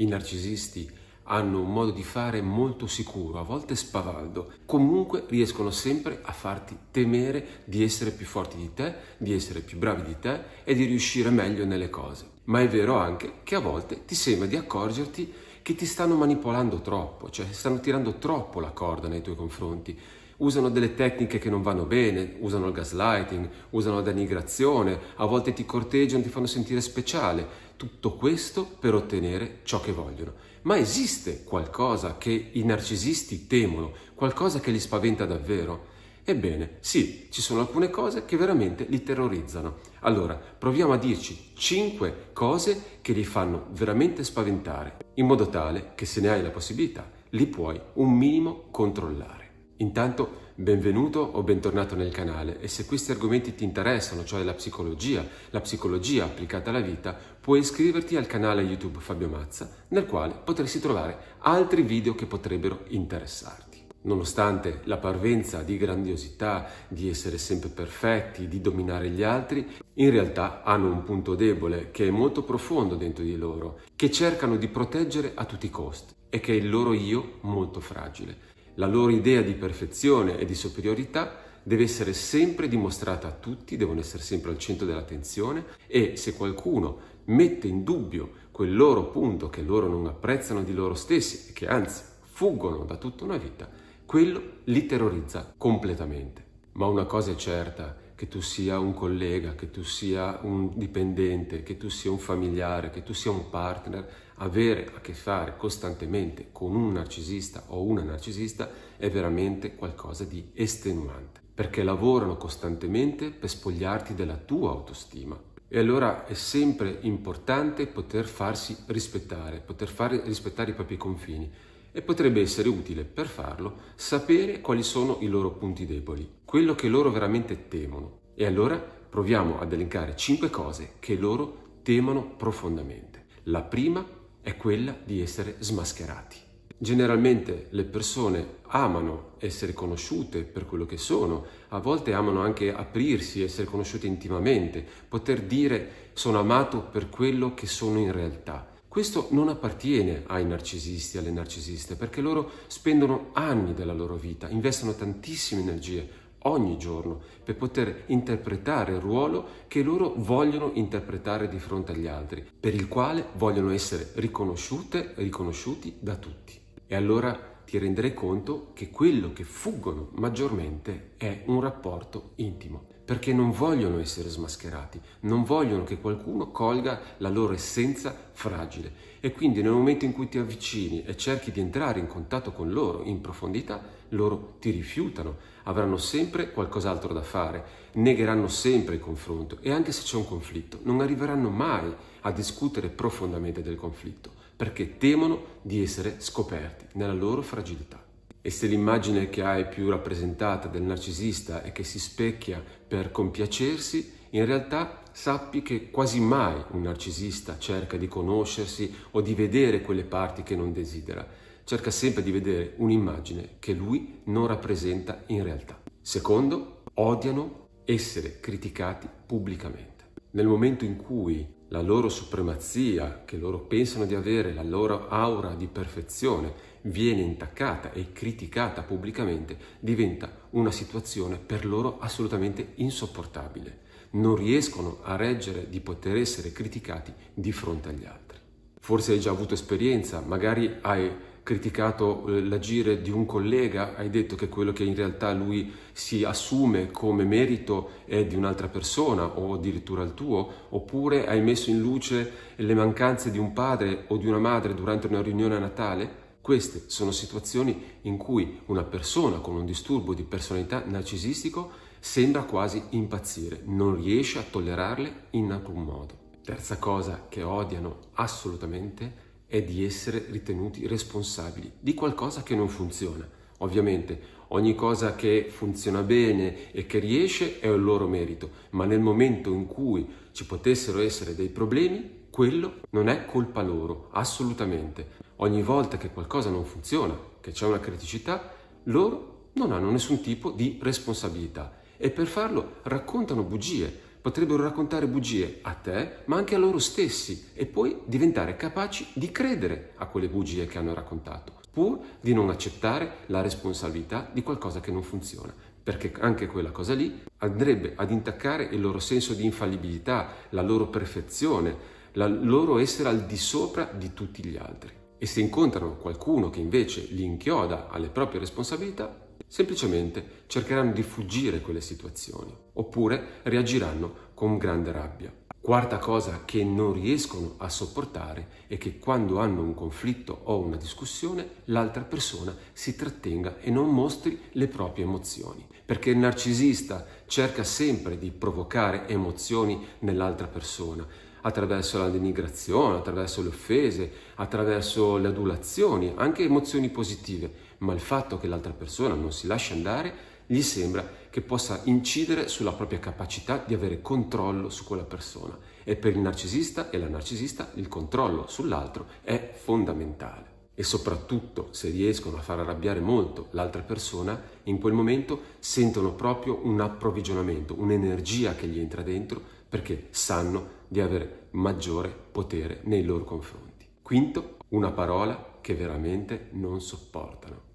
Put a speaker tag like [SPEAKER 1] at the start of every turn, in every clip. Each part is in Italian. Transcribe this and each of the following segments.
[SPEAKER 1] I narcisisti hanno un modo di fare molto sicuro, a volte spavaldo, comunque riescono sempre a farti temere di essere più forti di te, di essere più bravi di te e di riuscire meglio nelle cose. Ma è vero anche che a volte ti sembra di accorgerti che ti stanno manipolando troppo, cioè stanno tirando troppo la corda nei tuoi confronti usano delle tecniche che non vanno bene, usano il gaslighting, usano la denigrazione, a volte ti corteggiano, ti fanno sentire speciale. Tutto questo per ottenere ciò che vogliono. Ma esiste qualcosa che i narcisisti temono, qualcosa che li spaventa davvero? Ebbene, sì, ci sono alcune cose che veramente li terrorizzano. Allora, proviamo a dirci 5 cose che li fanno veramente spaventare, in modo tale che se ne hai la possibilità, li puoi un minimo controllare. Intanto benvenuto o bentornato nel canale e se questi argomenti ti interessano, cioè la psicologia, la psicologia applicata alla vita, puoi iscriverti al canale YouTube Fabio Mazza nel quale potresti trovare altri video che potrebbero interessarti. Nonostante la parvenza di grandiosità, di essere sempre perfetti, di dominare gli altri, in realtà hanno un punto debole che è molto profondo dentro di loro, che cercano di proteggere a tutti i costi e che è il loro io molto fragile la loro idea di perfezione e di superiorità deve essere sempre dimostrata a tutti, devono essere sempre al centro dell'attenzione e se qualcuno mette in dubbio quel loro punto che loro non apprezzano di loro stessi e che anzi fuggono da tutta una vita, quello li terrorizza completamente. Ma una cosa è certa, che tu sia un collega, che tu sia un dipendente, che tu sia un familiare, che tu sia un partner, avere a che fare costantemente con un narcisista o una narcisista è veramente qualcosa di estenuante, perché lavorano costantemente per spogliarti della tua autostima. E allora è sempre importante poter farsi rispettare, poter fare rispettare i propri confini e potrebbe essere utile per farlo sapere quali sono i loro punti deboli quello che loro veramente temono. E allora proviamo ad elencare cinque cose che loro temono profondamente. La prima è quella di essere smascherati. Generalmente le persone amano essere conosciute per quello che sono, a volte amano anche aprirsi, essere conosciute intimamente, poter dire sono amato per quello che sono in realtà. Questo non appartiene ai narcisisti e alle narcisiste perché loro spendono anni della loro vita, investono tantissime energie ogni giorno per poter interpretare il ruolo che loro vogliono interpretare di fronte agli altri, per il quale vogliono essere riconosciute, riconosciuti da tutti. E allora ti renderai conto che quello che fuggono maggiormente è un rapporto intimo, perché non vogliono essere smascherati, non vogliono che qualcuno colga la loro essenza fragile e quindi nel momento in cui ti avvicini e cerchi di entrare in contatto con loro in profondità, loro ti rifiutano, avranno sempre qualcos'altro da fare, negheranno sempre il confronto e anche se c'è un conflitto non arriveranno mai a discutere profondamente del conflitto perché temono di essere scoperti nella loro fragilità. E se l'immagine che hai più rappresentata del narcisista è che si specchia per compiacersi, in realtà sappi che quasi mai un narcisista cerca di conoscersi o di vedere quelle parti che non desidera, cerca sempre di vedere un'immagine che lui non rappresenta in realtà. Secondo, odiano essere criticati pubblicamente. Nel momento in cui la loro supremazia che loro pensano di avere, la loro aura di perfezione viene intaccata e criticata pubblicamente, diventa una situazione per loro assolutamente insopportabile. Non riescono a reggere di poter essere criticati di fronte agli altri. Forse hai già avuto esperienza, magari hai criticato eh, l'agire di un collega, hai detto che quello che in realtà lui si assume come merito è di un'altra persona o addirittura il tuo, oppure hai messo in luce le mancanze di un padre o di una madre durante una riunione a Natale? Queste sono situazioni in cui una persona con un disturbo di personalità narcisistico sembra quasi impazzire, non riesce a tollerarle in alcun modo. Terza cosa che odiano assolutamente è è di essere ritenuti responsabili di qualcosa che non funziona. Ovviamente ogni cosa che funziona bene e che riesce è un loro merito, ma nel momento in cui ci potessero essere dei problemi, quello non è colpa loro, assolutamente. Ogni volta che qualcosa non funziona, che c'è una criticità, loro non hanno nessun tipo di responsabilità e per farlo raccontano bugie, potrebbero raccontare bugie a te, ma anche a loro stessi, e poi diventare capaci di credere a quelle bugie che hanno raccontato, pur di non accettare la responsabilità di qualcosa che non funziona, perché anche quella cosa lì andrebbe ad intaccare il loro senso di infallibilità, la loro perfezione, il loro essere al di sopra di tutti gli altri. E se incontrano qualcuno che invece li inchioda alle proprie responsabilità, Semplicemente cercheranno di fuggire quelle situazioni oppure reagiranno con grande rabbia. Quarta cosa che non riescono a sopportare è che quando hanno un conflitto o una discussione l'altra persona si trattenga e non mostri le proprie emozioni, perché il narcisista cerca sempre di provocare emozioni nell'altra persona, attraverso la denigrazione, attraverso le offese, attraverso le adulazioni, anche emozioni positive, ma il fatto che l'altra persona non si lascia andare gli sembra che possa incidere sulla propria capacità di avere controllo su quella persona. E per il narcisista e la narcisista il controllo sull'altro è fondamentale. E soprattutto se riescono a far arrabbiare molto l'altra persona, in quel momento sentono proprio un approvvigionamento, un'energia che gli entra dentro perché sanno di avere maggiore potere nei loro confronti. Quinto, una parola che veramente non sopportano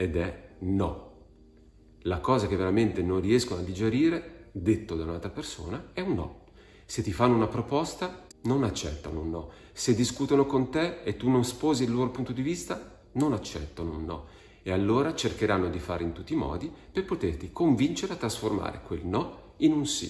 [SPEAKER 1] ed è no. La cosa che veramente non riescono a digerire, detto da un'altra persona, è un no. Se ti fanno una proposta, non accettano un no. Se discutono con te e tu non sposi il loro punto di vista, non accettano un no. E allora cercheranno di fare in tutti i modi per poterti convincere a trasformare quel no in un sì.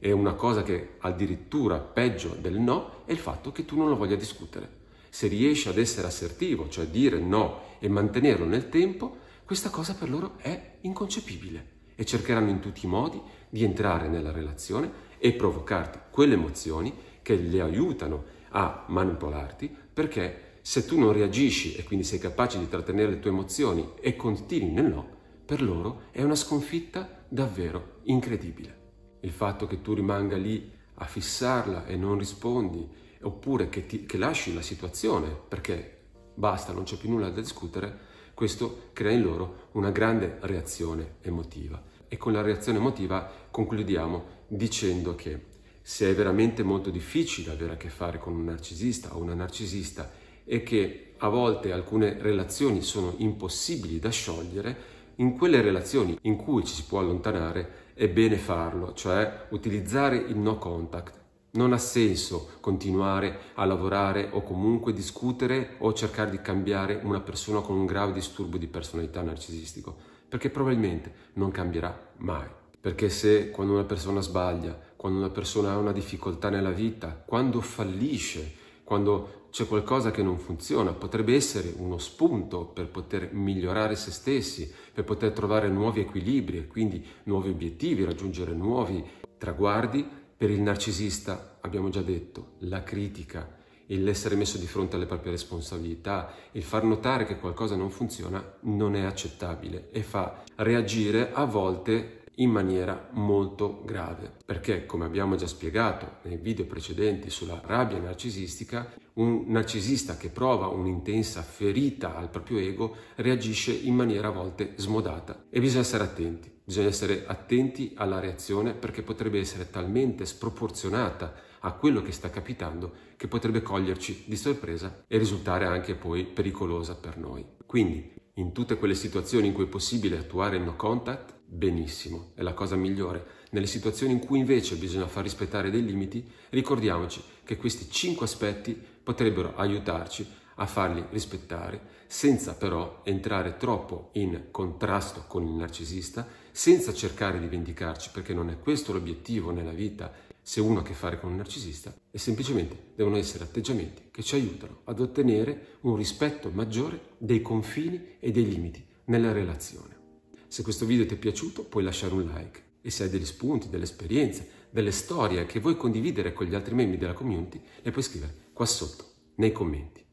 [SPEAKER 1] E una cosa che addirittura peggio del no è il fatto che tu non lo voglia discutere. Se riesci ad essere assertivo, cioè dire no e mantenerlo nel tempo, questa cosa per loro è inconcepibile e cercheranno in tutti i modi di entrare nella relazione e provocarti quelle emozioni che le aiutano a manipolarti perché se tu non reagisci e quindi sei capace di trattenere le tue emozioni e continui nel no, per loro è una sconfitta davvero incredibile. Il fatto che tu rimanga lì a fissarla e non rispondi, oppure che, ti, che lasci la situazione perché basta, non c'è più nulla da discutere, questo crea in loro una grande reazione emotiva. E con la reazione emotiva concludiamo dicendo che se è veramente molto difficile avere a che fare con un narcisista o una narcisista e che a volte alcune relazioni sono impossibili da sciogliere, in quelle relazioni in cui ci si può allontanare è bene farlo, cioè utilizzare il no contact non ha senso continuare a lavorare o comunque discutere o cercare di cambiare una persona con un grave disturbo di personalità narcisistico, perché probabilmente non cambierà mai. Perché se quando una persona sbaglia, quando una persona ha una difficoltà nella vita, quando fallisce, quando c'è qualcosa che non funziona, potrebbe essere uno spunto per poter migliorare se stessi, per poter trovare nuovi equilibri e quindi nuovi obiettivi, raggiungere nuovi traguardi, per il narcisista, abbiamo già detto, la critica, l'essere messo di fronte alle proprie responsabilità, il far notare che qualcosa non funziona non è accettabile e fa reagire a volte in maniera molto grave. Perché, come abbiamo già spiegato nei video precedenti sulla rabbia narcisistica, un narcisista che prova un'intensa ferita al proprio ego reagisce in maniera a volte smodata e bisogna essere attenti Bisogna essere attenti alla reazione perché potrebbe essere talmente sproporzionata a quello che sta capitando che potrebbe coglierci di sorpresa e risultare anche poi pericolosa per noi. Quindi, in tutte quelle situazioni in cui è possibile attuare il no contact, benissimo, è la cosa migliore. Nelle situazioni in cui invece bisogna far rispettare dei limiti, ricordiamoci che questi cinque aspetti potrebbero aiutarci a farli rispettare senza però entrare troppo in contrasto con il narcisista senza cercare di vendicarci, perché non è questo l'obiettivo nella vita se uno ha a che fare con un narcisista, e semplicemente devono essere atteggiamenti che ci aiutano ad ottenere un rispetto maggiore dei confini e dei limiti nella relazione. Se questo video ti è piaciuto puoi lasciare un like e se hai degli spunti, delle esperienze, delle storie che vuoi condividere con gli altri membri della community, le puoi scrivere qua sotto nei commenti.